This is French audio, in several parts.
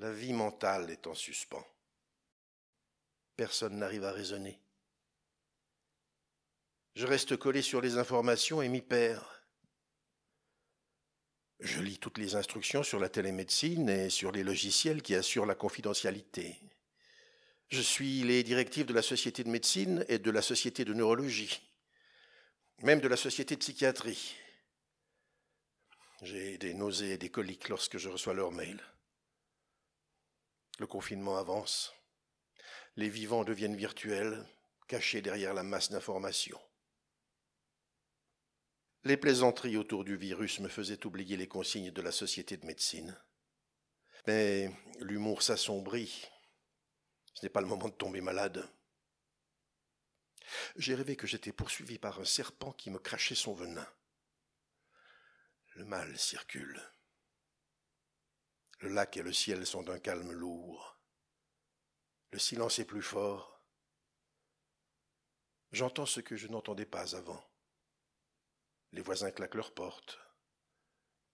La vie mentale est en suspens. Personne n'arrive à raisonner. Je reste collé sur les informations et m'y perds. Je lis toutes les instructions sur la télémédecine et sur les logiciels qui assurent la confidentialité. Je suis les directives de la Société de médecine et de la Société de neurologie, même de la Société de psychiatrie. J'ai des nausées et des coliques lorsque je reçois leurs mails. Le confinement avance. Les vivants deviennent virtuels, cachés derrière la masse d'informations. Les plaisanteries autour du virus me faisaient oublier les consignes de la société de médecine. Mais l'humour s'assombrit. Ce n'est pas le moment de tomber malade. J'ai rêvé que j'étais poursuivi par un serpent qui me crachait son venin. Le mal circule. Le lac et le ciel sont d'un calme lourd. Le silence est plus fort. J'entends ce que je n'entendais pas avant. Les voisins claquent leurs portes.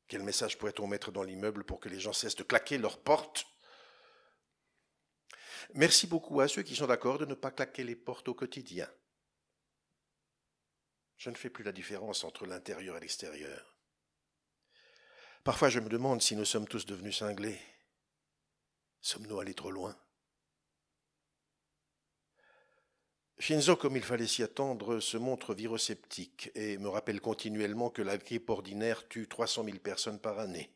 Quel message pourrait-on mettre dans l'immeuble pour que les gens cessent de claquer leurs portes Merci beaucoup à ceux qui sont d'accord de ne pas claquer les portes au quotidien. Je ne fais plus la différence entre l'intérieur et l'extérieur. Parfois je me demande si nous sommes tous devenus cinglés. Sommes-nous allés trop loin Shinzo, comme il fallait s'y attendre, se montre virosceptique et me rappelle continuellement que la grippe ordinaire tue 300 000 personnes par année.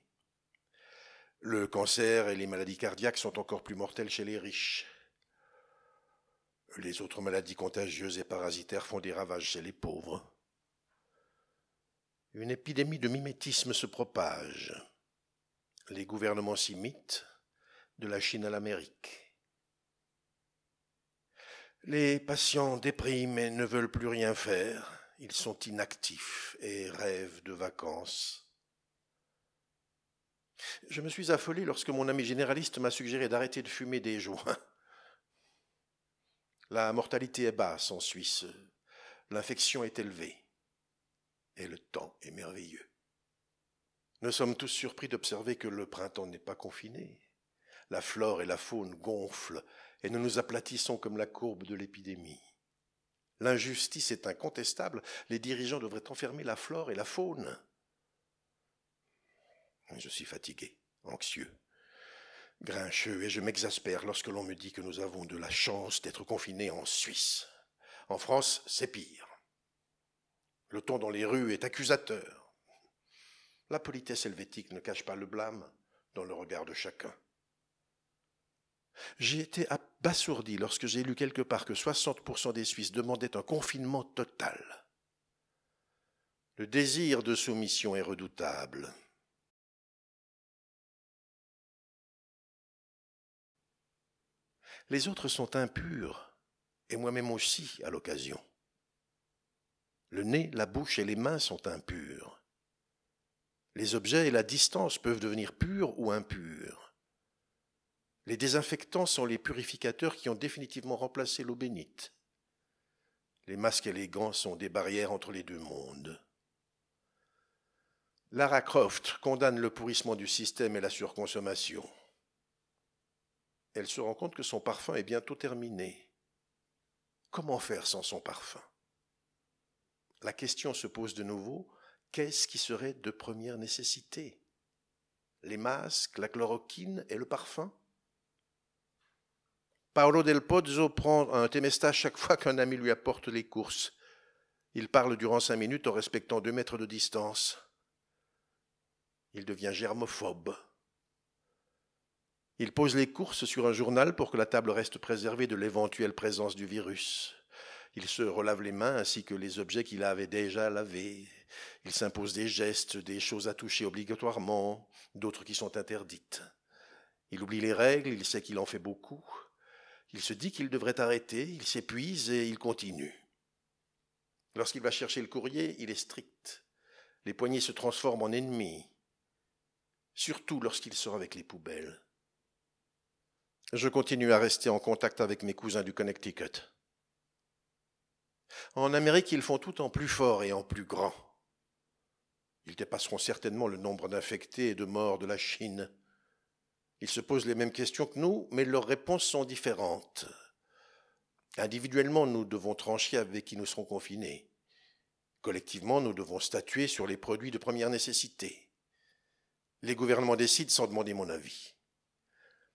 Le cancer et les maladies cardiaques sont encore plus mortelles chez les riches. Les autres maladies contagieuses et parasitaires font des ravages chez les pauvres. Une épidémie de mimétisme se propage. Les gouvernements s'imitent, de la Chine à l'Amérique. Les patients dépriment et ne veulent plus rien faire. Ils sont inactifs et rêvent de vacances. Je me suis affolé lorsque mon ami généraliste m'a suggéré d'arrêter de fumer des joints. La mortalité est basse en Suisse. L'infection est élevée et le temps est merveilleux. Nous sommes tous surpris d'observer que le printemps n'est pas confiné. La flore et la faune gonflent et nous nous aplatissons comme la courbe de l'épidémie. L'injustice est incontestable, les dirigeants devraient enfermer la flore et la faune. Je suis fatigué, anxieux, grincheux, et je m'exaspère lorsque l'on me dit que nous avons de la chance d'être confinés en Suisse. En France, c'est pire. Le ton dans les rues est accusateur. La politesse helvétique ne cache pas le blâme dans le regard de chacun. J'ai été abasourdi lorsque j'ai lu quelque part que 60% des Suisses demandaient un confinement total. Le désir de soumission est redoutable. Les autres sont impurs, et moi-même aussi à l'occasion. Le nez, la bouche et les mains sont impurs. Les objets et la distance peuvent devenir purs ou impurs. Les désinfectants sont les purificateurs qui ont définitivement remplacé l'eau bénite. Les masques et les gants sont des barrières entre les deux mondes. Lara Croft condamne le pourrissement du système et la surconsommation. Elle se rend compte que son parfum est bientôt terminé. Comment faire sans son parfum la question se pose de nouveau, qu'est-ce qui serait de première nécessité Les masques, la chloroquine et le parfum Paolo del Pozzo prend un temesta chaque fois qu'un ami lui apporte les courses. Il parle durant cinq minutes en respectant deux mètres de distance. Il devient germophobe. Il pose les courses sur un journal pour que la table reste préservée de l'éventuelle présence du virus. Il se relave les mains ainsi que les objets qu'il avait déjà lavés. Il s'impose des gestes, des choses à toucher obligatoirement, d'autres qui sont interdites. Il oublie les règles, il sait qu'il en fait beaucoup. Il se dit qu'il devrait arrêter, il s'épuise et il continue. Lorsqu'il va chercher le courrier, il est strict. Les poignées se transforment en ennemis, surtout lorsqu'il sort avec les poubelles. Je continue à rester en contact avec mes cousins du Connecticut. En Amérique, ils font tout en plus fort et en plus grand. Ils dépasseront certainement le nombre d'infectés et de morts de la Chine. Ils se posent les mêmes questions que nous, mais leurs réponses sont différentes. Individuellement, nous devons trancher avec qui nous serons confinés. Collectivement, nous devons statuer sur les produits de première nécessité. Les gouvernements décident sans demander mon avis.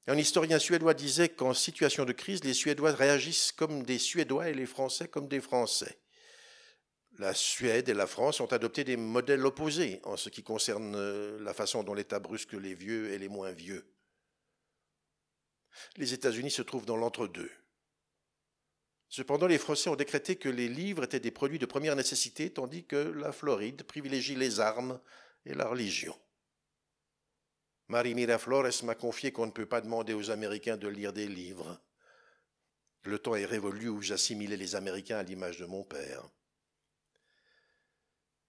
Un historien suédois disait qu'en situation de crise, les Suédois réagissent comme des Suédois et les Français comme des Français. La Suède et la France ont adopté des modèles opposés en ce qui concerne euh, la façon dont l'État brusque les vieux et les moins vieux. Les États-Unis se trouvent dans l'entre-deux. Cependant, les Français ont décrété que les livres étaient des produits de première nécessité, tandis que la Floride privilégie les armes et la religion. Marie Miraflores m'a confié qu'on ne peut pas demander aux Américains de lire des livres. Le temps est révolu où j'assimilais les Américains à l'image de mon père.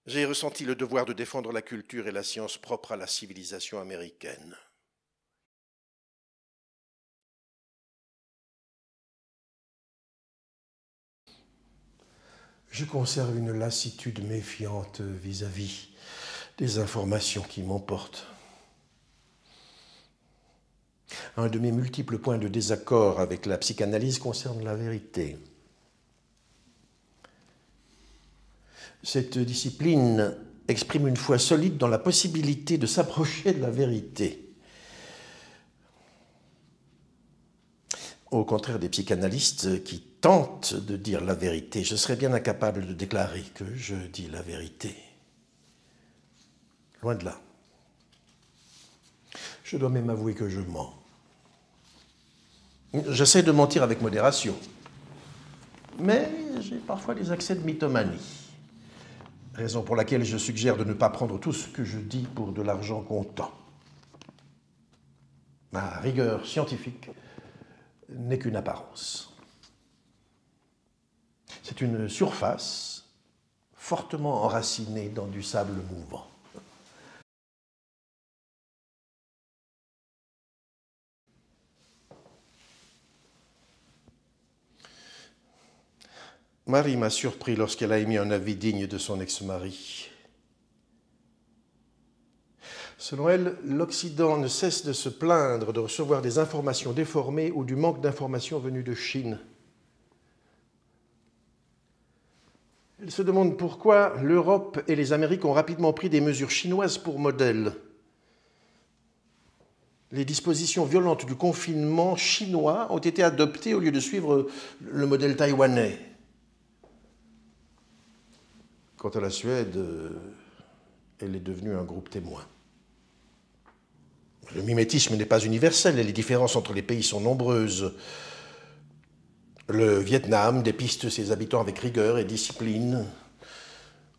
J'ai ressenti le devoir de défendre la culture et la science propres à la civilisation américaine. Je conserve une lassitude méfiante vis à -vis des informations qui m'emportent. Un de mes multiples points de désaccord avec la psychanalyse concerne la vérité. Cette discipline exprime une foi solide dans la possibilité de s'approcher de la vérité. Au contraire des psychanalystes qui tentent de dire la vérité, je serais bien incapable de déclarer que je dis la vérité. Loin de là. Je dois même avouer que je mens. J'essaie de mentir avec modération, mais j'ai parfois des accès de mythomanie. Raison pour laquelle je suggère de ne pas prendre tout ce que je dis pour de l'argent comptant. Ma rigueur scientifique n'est qu'une apparence. C'est une surface fortement enracinée dans du sable mouvant. Marie m'a surpris lorsqu'elle a émis un avis digne de son ex-mari. Selon elle, l'Occident ne cesse de se plaindre de recevoir des informations déformées ou du manque d'informations venues de Chine. Elle se demande pourquoi l'Europe et les Amériques ont rapidement pris des mesures chinoises pour modèle. Les dispositions violentes du confinement chinois ont été adoptées au lieu de suivre le modèle taïwanais. Quant à la Suède, euh, elle est devenue un groupe témoin. Le mimétisme n'est pas universel et les différences entre les pays sont nombreuses. Le Vietnam dépiste ses habitants avec rigueur et discipline.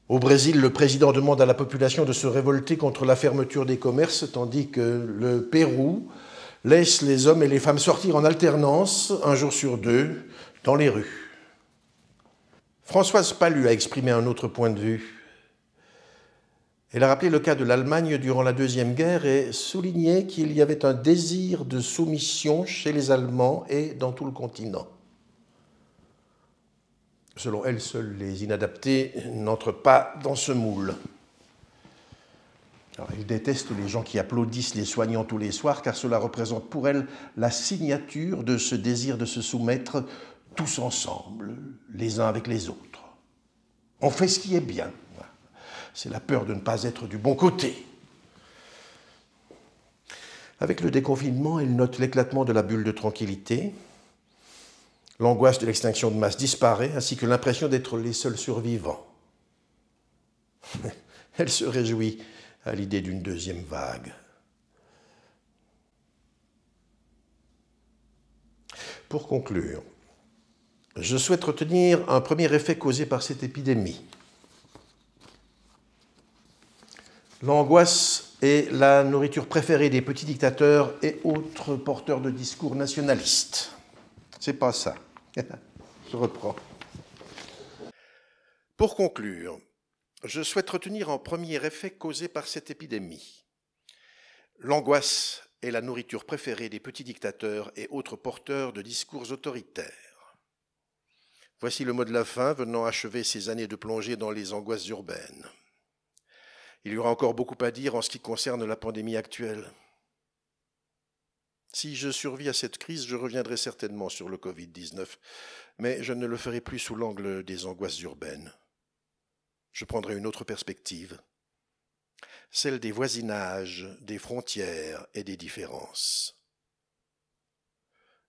Au Brésil, le président demande à la population de se révolter contre la fermeture des commerces, tandis que le Pérou laisse les hommes et les femmes sortir en alternance, un jour sur deux, dans les rues. Françoise Palu a exprimé un autre point de vue. Elle a rappelé le cas de l'Allemagne durant la Deuxième Guerre et souligné qu'il y avait un désir de soumission chez les Allemands et dans tout le continent. Selon elle, seuls les inadaptés n'entrent pas dans ce moule. Alors, elle déteste les gens qui applaudissent les soignants tous les soirs car cela représente pour elle la signature de ce désir de se soumettre tous ensemble, les uns avec les autres. On fait ce qui est bien. C'est la peur de ne pas être du bon côté. Avec le déconfinement, elle note l'éclatement de la bulle de tranquillité. L'angoisse de l'extinction de masse disparaît, ainsi que l'impression d'être les seuls survivants. elle se réjouit à l'idée d'une deuxième vague. Pour conclure, je souhaite retenir un premier effet causé par cette épidémie. L'angoisse est la nourriture préférée des petits dictateurs et autres porteurs de discours nationalistes. C'est pas ça. je reprends. Pour conclure, je souhaite retenir un premier effet causé par cette épidémie. L'angoisse est la nourriture préférée des petits dictateurs et autres porteurs de discours autoritaires. Voici le mot de la fin venant achever ces années de plongée dans les angoisses urbaines. Il y aura encore beaucoup à dire en ce qui concerne la pandémie actuelle. Si je survis à cette crise, je reviendrai certainement sur le Covid-19, mais je ne le ferai plus sous l'angle des angoisses urbaines. Je prendrai une autre perspective, celle des voisinages, des frontières et des différences.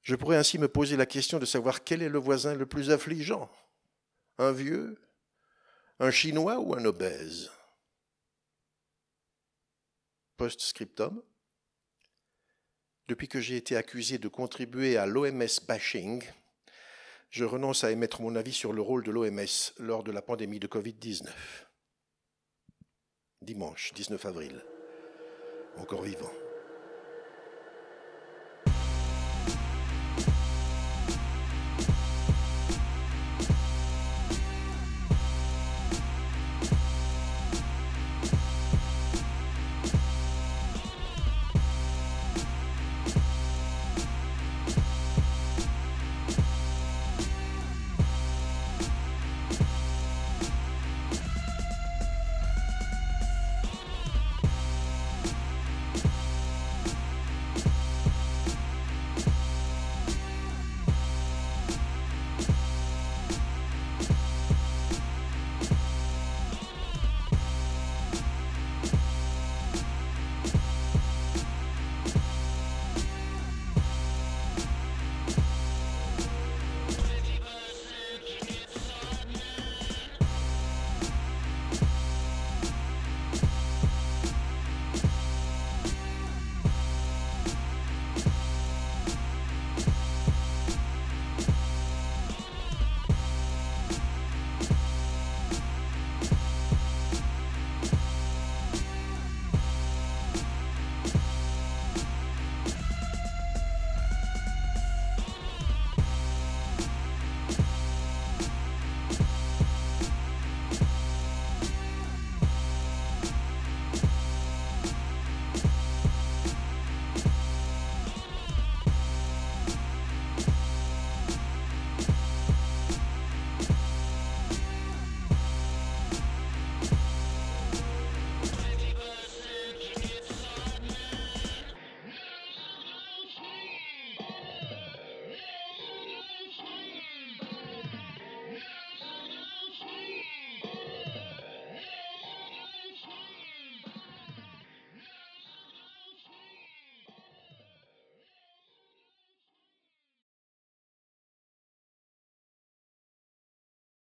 Je pourrais ainsi me poser la question de savoir quel est le voisin le plus affligeant Un vieux Un chinois ou un obèse Post-scriptum. Depuis que j'ai été accusé de contribuer à l'OMS bashing, je renonce à émettre mon avis sur le rôle de l'OMS lors de la pandémie de Covid-19. Dimanche 19 avril. Encore vivant.